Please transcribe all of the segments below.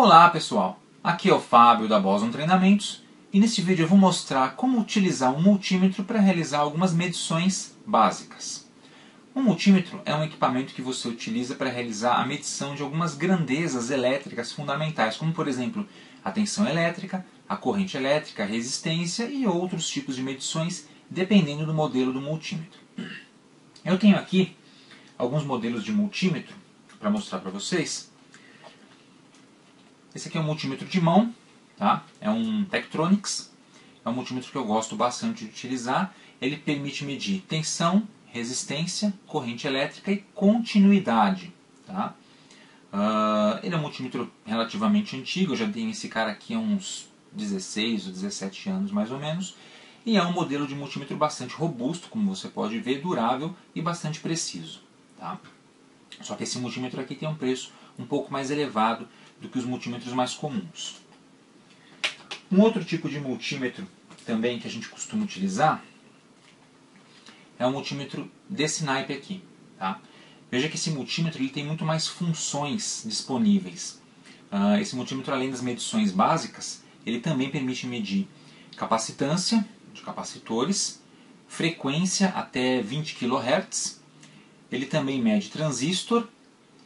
Olá pessoal, aqui é o Fábio da Boson Treinamentos e neste vídeo eu vou mostrar como utilizar um multímetro para realizar algumas medições básicas. Um multímetro é um equipamento que você utiliza para realizar a medição de algumas grandezas elétricas fundamentais, como por exemplo a tensão elétrica, a corrente elétrica, a resistência e outros tipos de medições, dependendo do modelo do multímetro. Eu tenho aqui alguns modelos de multímetro para mostrar para vocês. Esse aqui é um multímetro de mão, tá? É um Tektronix. É um multímetro que eu gosto bastante de utilizar. Ele permite medir tensão, resistência, corrente elétrica e continuidade, tá? Uh, ele é um multímetro relativamente antigo, eu já tenho esse cara aqui há uns 16 ou 17 anos mais ou menos. E é um modelo de multímetro bastante robusto, como você pode ver, durável e bastante preciso. Tá? Só que esse multímetro aqui tem um preço um pouco mais elevado do que os multímetros mais comuns. Um outro tipo de multímetro também que a gente costuma utilizar é o multímetro desse naipe aqui. Tá? Veja que esse multímetro ele tem muito mais funções disponíveis. Uh, esse multímetro, além das medições básicas, ele também permite medir capacitância de capacitores, frequência até 20 kHz, ele também mede transistor,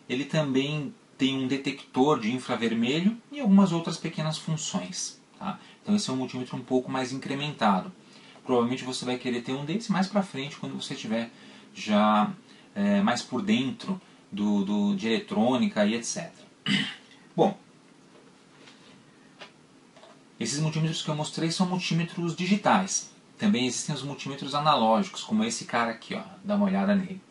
ele também tem um detector de infravermelho e algumas outras pequenas funções. Tá? Então esse é um multímetro um pouco mais incrementado. Provavelmente você vai querer ter um desse mais para frente quando você tiver já é, mais por dentro do, do, de eletrônica e etc. Bom, esses multímetros que eu mostrei são multímetros digitais. Também existem os multímetros analógicos, como esse cara aqui, ó. Dá uma olhada nele.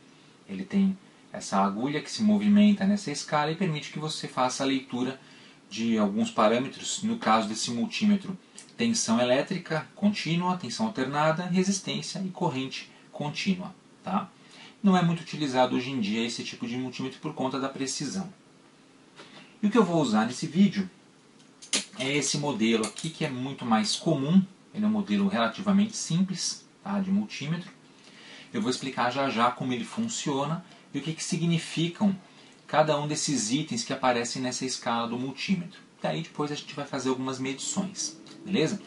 Ele tem essa agulha que se movimenta nessa escala e permite que você faça a leitura de alguns parâmetros, no caso desse multímetro, tensão elétrica contínua, tensão alternada, resistência e corrente contínua. Tá? Não é muito utilizado hoje em dia esse tipo de multímetro por conta da precisão. E o que eu vou usar nesse vídeo é esse modelo aqui que é muito mais comum, ele é um modelo relativamente simples tá, de multímetro. Eu vou explicar já já como ele funciona e o que, que significam cada um desses itens que aparecem nessa escala do multímetro. Daí depois a gente vai fazer algumas medições, beleza?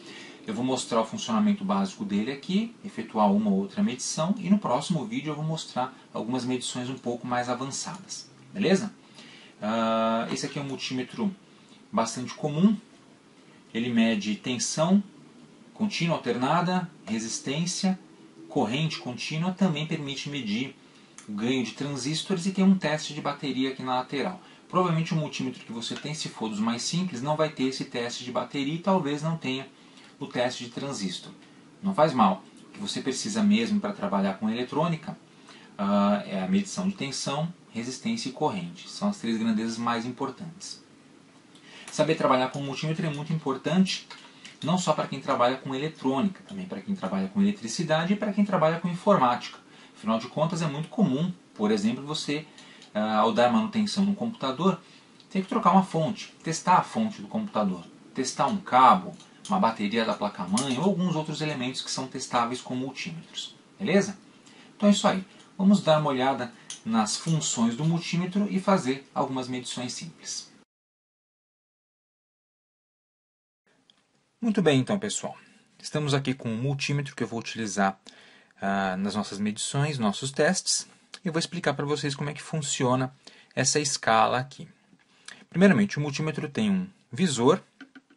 Eu vou mostrar o funcionamento básico dele aqui, efetuar uma ou outra medição e no próximo vídeo eu vou mostrar algumas medições um pouco mais avançadas, beleza? Uh, esse aqui é um multímetro bastante comum, ele mede tensão contínua alternada, resistência, corrente contínua, também permite medir ganho de transistores e tem um teste de bateria aqui na lateral. Provavelmente o multímetro que você tem, se for dos mais simples, não vai ter esse teste de bateria e talvez não tenha o teste de transistor. Não faz mal. O que você precisa mesmo para trabalhar com eletrônica uh, é a medição de tensão, resistência e corrente. São as três grandezas mais importantes. Saber trabalhar com multímetro é muito importante, não só para quem trabalha com eletrônica, também para quem trabalha com eletricidade e para quem trabalha com informática. Afinal de contas, é muito comum, por exemplo, você, ah, ao dar manutenção no computador, tem que trocar uma fonte, testar a fonte do computador, testar um cabo, uma bateria da placa-mãe ou alguns outros elementos que são testáveis com multímetros. Beleza? Então é isso aí. Vamos dar uma olhada nas funções do multímetro e fazer algumas medições simples. Muito bem, então, pessoal. Estamos aqui com o multímetro que eu vou utilizar ah, nas nossas medições, nossos testes. Eu vou explicar para vocês como é que funciona essa escala aqui. Primeiramente, o multímetro tem um visor,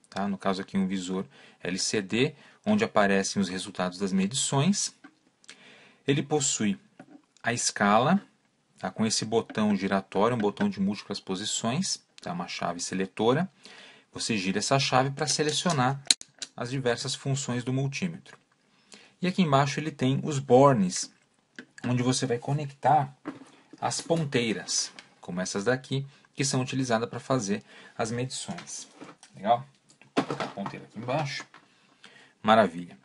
tá? no caso aqui um visor LCD, onde aparecem os resultados das medições. Ele possui a escala, tá? com esse botão giratório, um botão de múltiplas posições, tá? uma chave seletora. Você gira essa chave para selecionar as diversas funções do multímetro. E aqui embaixo ele tem os bornes, onde você vai conectar as ponteiras, como essas daqui, que são utilizadas para fazer as medições. Legal? Vou colocar a ponteira aqui embaixo. Maravilha.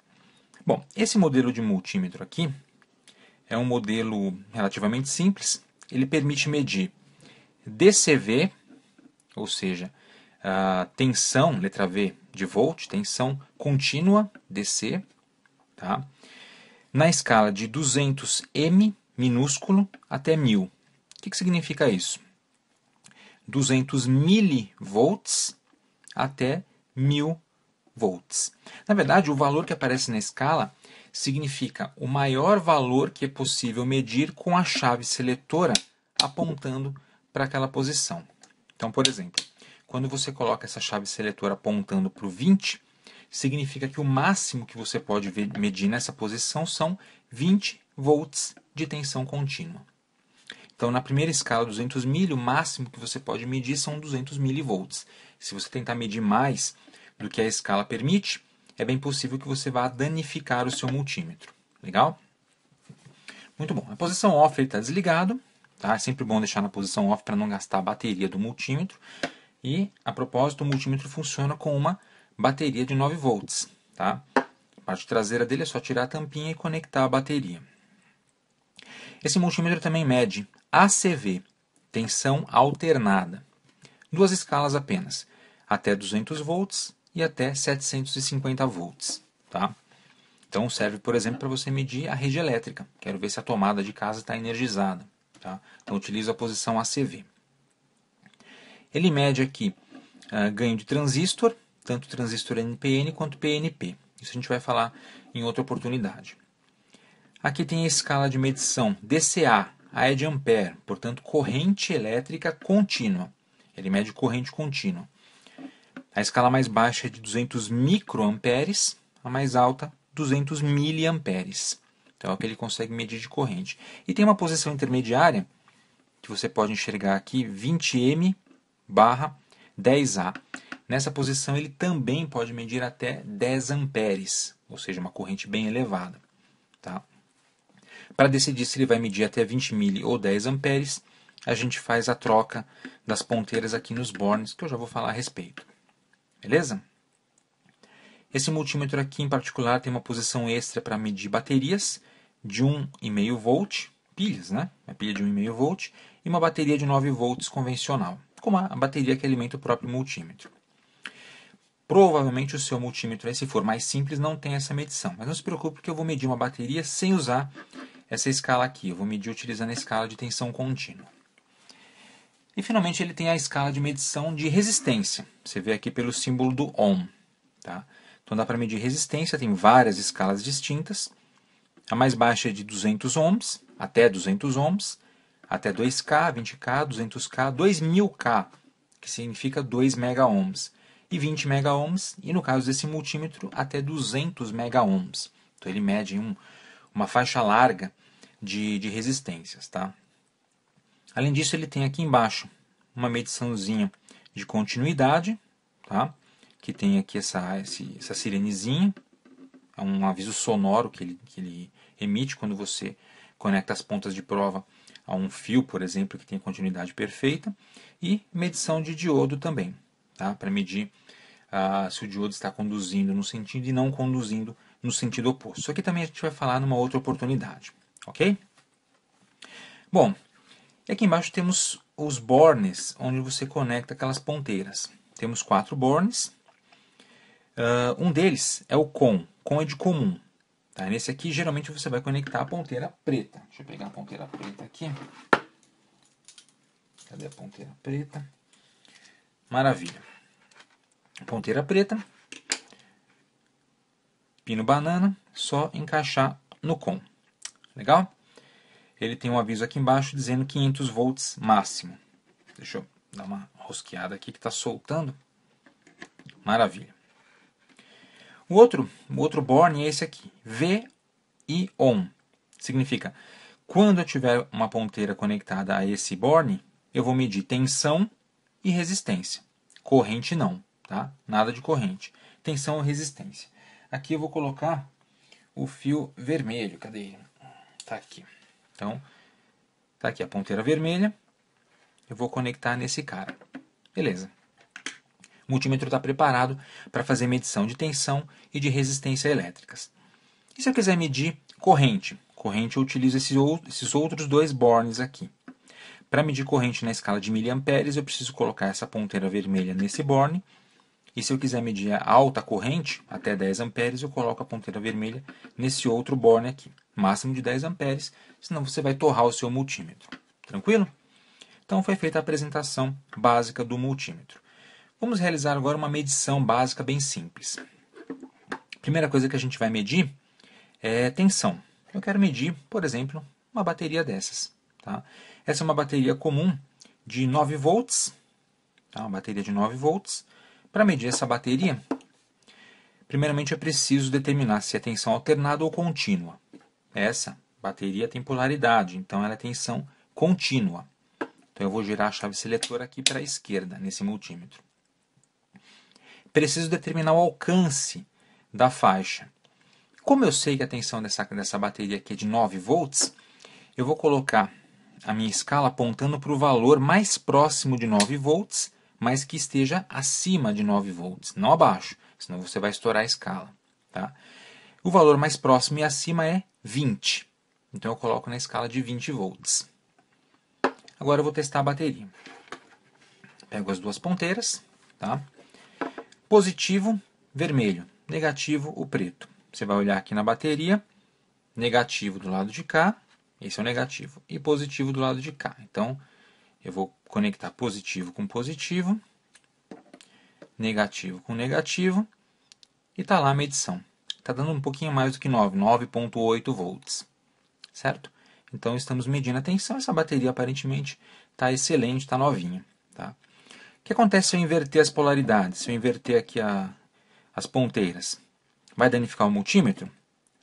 Bom, esse modelo de multímetro aqui é um modelo relativamente simples. Ele permite medir DCV, ou seja, a ah, tensão, letra V de volt, tensão contínua DC, Tá? Na escala de 200m minúsculo até 1000. O que, que significa isso? 200 milivolts até 1000 volts. Na verdade, o valor que aparece na escala significa o maior valor que é possível medir com a chave seletora apontando para aquela posição. Então, por exemplo, quando você coloca essa chave seletora apontando para o 20, significa que o máximo que você pode medir nessa posição são 20 volts de tensão contínua. Então, na primeira escala 200 mili, o máximo que você pode medir são 200 milivolts. Se você tentar medir mais do que a escala permite, é bem possível que você vá danificar o seu multímetro. Legal? Muito bom. A posição off está desligado. Tá? É sempre bom deixar na posição off para não gastar a bateria do multímetro. E, a propósito, o multímetro funciona com uma bateria de 9 volts, tá? A parte traseira dele é só tirar a tampinha e conectar a bateria. Esse multímetro também mede ACV, tensão alternada, duas escalas apenas, até 200 volts e até 750 volts, tá? Então serve, por exemplo, para você medir a rede elétrica. Quero ver se a tomada de casa está energizada, tá? Então utilizo a posição ACV. Ele mede aqui uh, ganho de transistor, tanto transistor NPN quanto PNP. Isso a gente vai falar em outra oportunidade. Aqui tem a escala de medição DCA, A é de ampere, portanto corrente elétrica contínua. Ele mede corrente contínua. A escala mais baixa é de 200 microamperes, a mais alta 200 miliamperes. Então é o que ele consegue medir de corrente. E tem uma posição intermediária que você pode enxergar aqui 20M barra 10A. Nessa posição, ele também pode medir até 10 amperes, ou seja, uma corrente bem elevada. Tá? Para decidir se ele vai medir até 20 mili ou 10 amperes, a gente faz a troca das ponteiras aqui nos bornes, que eu já vou falar a respeito. Beleza? Esse multímetro aqui em particular tem uma posição extra para medir baterias de 1,5 volt, pilhas, né? Uma pilha de 1,5 volt e uma bateria de 9 volts convencional, como a bateria que alimenta o próprio multímetro. Provavelmente o seu multímetro, se for mais simples, não tem essa medição. Mas não se preocupe que eu vou medir uma bateria sem usar essa escala aqui. Eu vou medir utilizando a escala de tensão contínua. E finalmente ele tem a escala de medição de resistência. Você vê aqui pelo símbolo do ohm. Tá? Então dá para medir resistência, tem várias escalas distintas. A mais baixa é de 200 ohms, até 200 ohms, até 2K, 20K, 200K, 2000K, que significa 2 mega ohms e 20 megaohms, e no caso desse multímetro, até 200 megaohms. Então ele mede um, uma faixa larga de, de resistências. Tá? Além disso, ele tem aqui embaixo uma mediçãozinha de continuidade, tá? que tem aqui essa, esse, essa sirenezinha, é um aviso sonoro que ele, que ele emite quando você conecta as pontas de prova a um fio, por exemplo, que tem continuidade perfeita, e medição de diodo também tá? para medir ah, se o diodo está conduzindo no sentido e não conduzindo no sentido oposto. Isso aqui também a gente vai falar numa outra oportunidade, ok? Bom, e aqui embaixo temos os bornes, onde você conecta aquelas ponteiras. Temos quatro bornes. Uh, um deles é o com, com é de comum. Tá? Nesse aqui, geralmente, você vai conectar a ponteira preta. Deixa eu pegar a ponteira preta aqui. Cadê a ponteira preta? Maravilha. Ponteira preta. Pino banana, só encaixar no com. Legal? Ele tem um aviso aqui embaixo dizendo 500 volts máximo. Deixa eu dar uma rosqueada aqui que está soltando. Maravilha. O outro, o outro borne é esse aqui, V e on. Significa, quando eu tiver uma ponteira conectada a esse borne, eu vou medir tensão e resistência. Corrente não, tá? Nada de corrente. Tensão ou resistência. Aqui eu vou colocar o fio vermelho. Cadê ele? Tá aqui. Então, tá aqui a ponteira vermelha. Eu vou conectar nesse cara. Beleza. O multímetro está preparado para fazer medição de tensão e de resistência elétricas. E se eu quiser medir corrente? Corrente eu utilizo esses outros dois bornes aqui. Para medir corrente na escala de miliamperes, eu preciso colocar essa ponteira vermelha nesse borne. E se eu quiser medir a alta corrente, até 10 amperes, eu coloco a ponteira vermelha nesse outro borne aqui. Máximo de 10 amperes, senão você vai torrar o seu multímetro. Tranquilo? Então foi feita a apresentação básica do multímetro. Vamos realizar agora uma medição básica bem simples. Primeira coisa que a gente vai medir é tensão. Eu quero medir, por exemplo, uma bateria dessas. Tá? Essa é uma bateria comum de 9 volts, tá? uma bateria de 9 volts. Para medir essa bateria, primeiramente é preciso determinar se é tensão alternada ou contínua. Essa bateria tem polaridade, então ela é tensão contínua. Então eu vou girar a chave seletora aqui para a esquerda, nesse multímetro. Preciso determinar o alcance da faixa. Como eu sei que a tensão dessa, dessa bateria aqui é de 9 volts, eu vou colocar a minha escala apontando para o valor mais próximo de 9 volts, mas que esteja acima de 9 volts, não abaixo, senão você vai estourar a escala. Tá? O valor mais próximo e acima é 20. Então eu coloco na escala de 20 volts. Agora eu vou testar a bateria. Pego as duas ponteiras, tá? Positivo, vermelho. Negativo, o preto. Você vai olhar aqui na bateria, negativo do lado de cá, esse é o negativo. E positivo do lado de cá. Então, eu vou conectar positivo com positivo, negativo com negativo, e está lá a medição. Está dando um pouquinho mais do que 9, 9.8 volts, certo? Então, estamos medindo a tensão, essa bateria aparentemente está excelente, está novinha, tá? O que acontece se eu inverter as polaridades, se eu inverter aqui a, as ponteiras? Vai danificar o multímetro?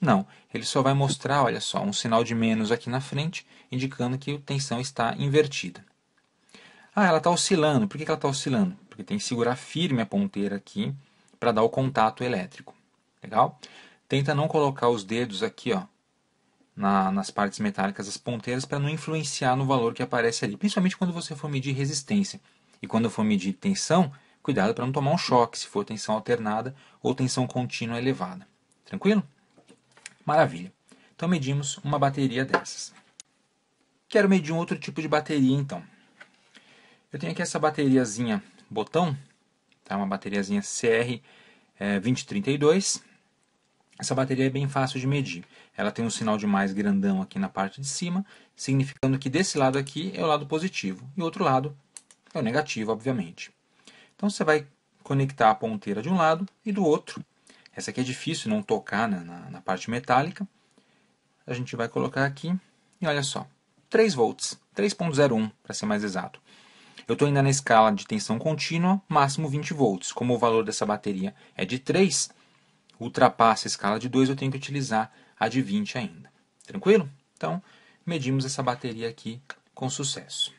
Não, ele só vai mostrar, olha só, um sinal de menos aqui na frente, indicando que a tensão está invertida. Ah, ela está oscilando. Por que ela está oscilando? Porque tem que segurar firme a ponteira aqui para dar o contato elétrico. Legal? Tenta não colocar os dedos aqui, ó, na, nas partes metálicas das ponteiras para não influenciar no valor que aparece ali, principalmente quando você for medir resistência. E quando for medir tensão, cuidado para não tomar um choque se for tensão alternada ou tensão contínua elevada. Tranquilo? Maravilha. Então medimos uma bateria dessas. Quero medir um outro tipo de bateria então. Eu tenho aqui essa bateriazinha botão, tá? uma bateriazinha CR2032. É, essa bateria é bem fácil de medir. Ela tem um sinal de mais grandão aqui na parte de cima, significando que desse lado aqui é o lado positivo e o outro lado é o negativo, obviamente. Então você vai conectar a ponteira de um lado e do outro essa aqui é difícil não tocar né, na, na, parte metálica. A gente vai colocar aqui e olha só, 3 volts, 3.01 para ser mais exato. Eu estou ainda na escala de tensão contínua, máximo 20 volts. Como o valor dessa bateria é de 3, ultrapassa a escala de 2, eu tenho que utilizar a de 20 ainda. Tranquilo? Então, medimos essa bateria aqui com sucesso.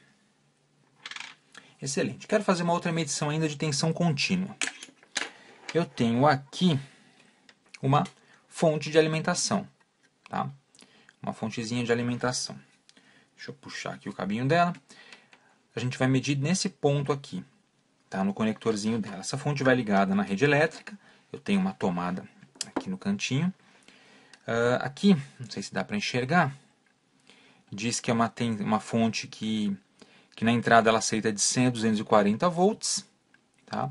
Excelente. Quero fazer uma outra medição ainda de tensão contínua. Eu tenho aqui uma fonte de alimentação, tá? Uma fontezinha de alimentação. Deixa eu puxar aqui o cabinho dela. A gente vai medir nesse ponto aqui, tá? No conectorzinho dela. Essa fonte vai ligada na rede elétrica. Eu tenho uma tomada aqui no cantinho. Uh, aqui, não sei se dá para enxergar, diz que é uma, tem uma fonte que, que na entrada ela aceita de 100 a 240 volts, tá?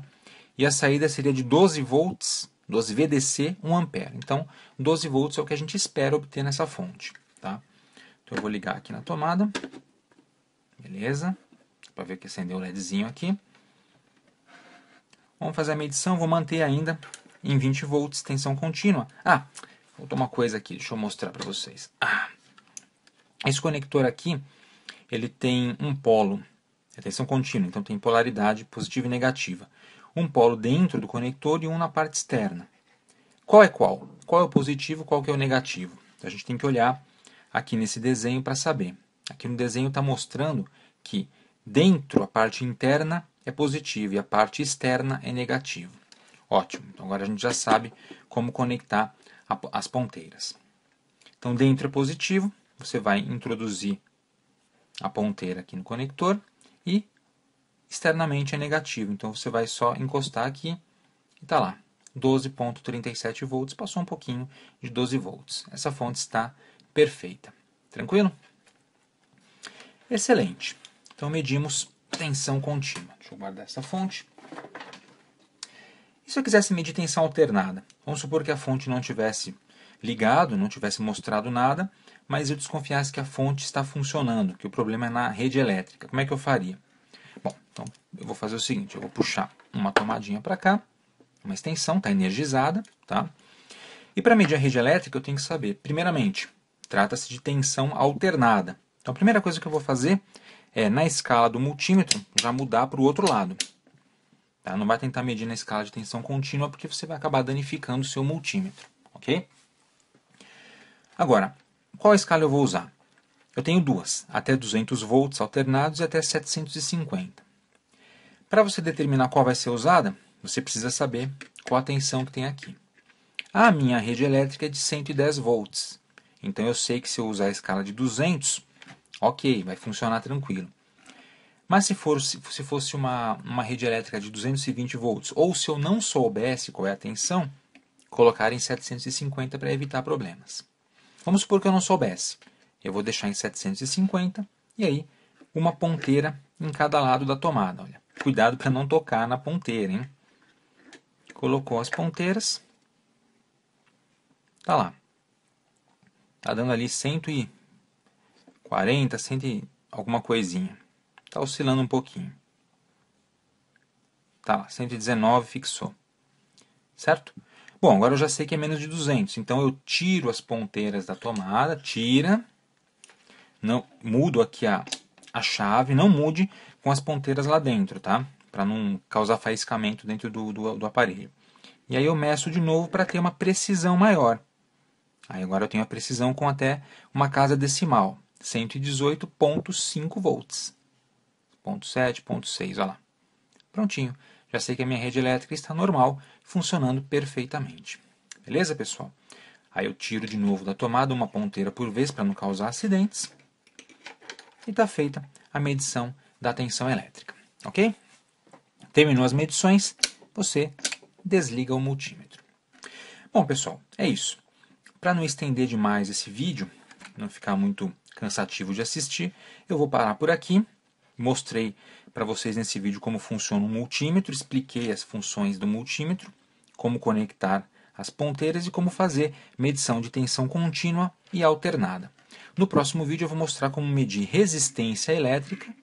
E a saída seria de 12 volts 12 VDC 1 ampere. Então, 12 volts é o que a gente espera obter nessa fonte. Tá? Então, eu vou ligar aqui na tomada. Beleza. Para ver que acendeu o LEDzinho aqui. Vamos fazer a medição, vou manter ainda em 20 volts, tensão contínua. Ah, faltou uma coisa aqui, deixa eu mostrar para vocês. Ah, esse conector aqui, ele tem um polo, é tensão contínua, então tem polaridade positiva e negativa um polo dentro do conector e um na parte externa. Qual é qual? Qual é o positivo, qual é o negativo? Então, a gente tem que olhar aqui nesse desenho para saber. Aqui no desenho está mostrando que dentro a parte interna é positivo e a parte externa é negativo. Ótimo, então agora a gente já sabe como conectar a, as ponteiras. Então dentro é positivo, você vai introduzir a ponteira aqui no conector e externamente é negativo. Então você vai só encostar aqui e está lá. 12.37 volts, passou um pouquinho de 12 volts. Essa fonte está perfeita. Tranquilo? Excelente. Então medimos tensão contínua. Deixa eu guardar essa fonte. E se eu quisesse medir tensão alternada? Vamos supor que a fonte não tivesse ligado, não tivesse mostrado nada, mas eu desconfiasse que a fonte está funcionando, que o problema é na rede elétrica. Como é que eu faria? Bom, então eu vou fazer o seguinte, eu vou puxar uma tomadinha para cá, uma extensão, está energizada, tá? E para medir a rede elétrica eu tenho que saber, primeiramente, trata-se de tensão alternada. Então a primeira coisa que eu vou fazer é, na escala do multímetro, já mudar para o outro lado. Tá? Não vai tentar medir na escala de tensão contínua, porque você vai acabar danificando o seu multímetro, ok? Agora, qual escala eu vou usar? Eu tenho duas, até 200 volts alternados e até 750. Para você determinar qual vai ser usada, você precisa saber qual a tensão que tem aqui. A minha rede elétrica é de 110 volts, então eu sei que se eu usar a escala de 200, ok, vai funcionar tranquilo. Mas se, for, se fosse uma, uma rede elétrica de 220 volts, ou se eu não soubesse qual é a tensão, colocar em 750 para evitar problemas. Vamos supor que eu não soubesse. Eu vou deixar em 750 e aí uma ponteira em cada lado da tomada. Olha. Cuidado para não tocar na ponteira, hein? Colocou as ponteiras. Tá lá. Tá dando ali 140, 100 alguma coisinha. Tá oscilando um pouquinho. Tá lá, 119 fixou. Certo? Bom, agora eu já sei que é menos de 200, então eu tiro as ponteiras da tomada, tira, não mudo aqui a, a chave, não mude com as ponteiras lá dentro, tá? Para não causar faiscamento dentro do, do, do aparelho. E aí eu meço de novo para ter uma precisão maior. Aí agora eu tenho a precisão com até uma casa decimal, 118.5 volts. 0.7, 0.6, olha lá. Prontinho, já sei que a minha rede elétrica está normal, funcionando perfeitamente. Beleza, pessoal? Aí eu tiro de novo da tomada uma ponteira por vez para não causar acidentes e está feita a medição da tensão elétrica, ok? Terminou as medições, você desliga o multímetro. Bom, pessoal, é isso. Para não estender demais esse vídeo, não ficar muito cansativo de assistir, eu vou parar por aqui. Mostrei para vocês nesse vídeo como funciona o multímetro, expliquei as funções do multímetro, como conectar as ponteiras e como fazer medição de tensão contínua e alternada. No próximo vídeo eu vou mostrar como medir resistência elétrica,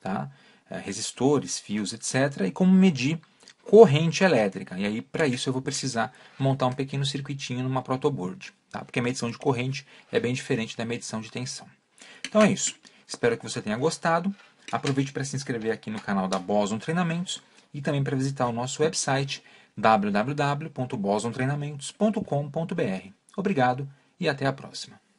tá? É, resistores, fios, etc. E como medir corrente elétrica. E aí, para isso, eu vou precisar montar um pequeno circuitinho numa protoboard, tá? porque a medição de corrente é bem diferente da medição de tensão. Então é isso. Espero que você tenha gostado. Aproveite para se inscrever aqui no canal da Boson Treinamentos e também para visitar o nosso website www.bosontreinamentos.com.br. Obrigado e até a próxima.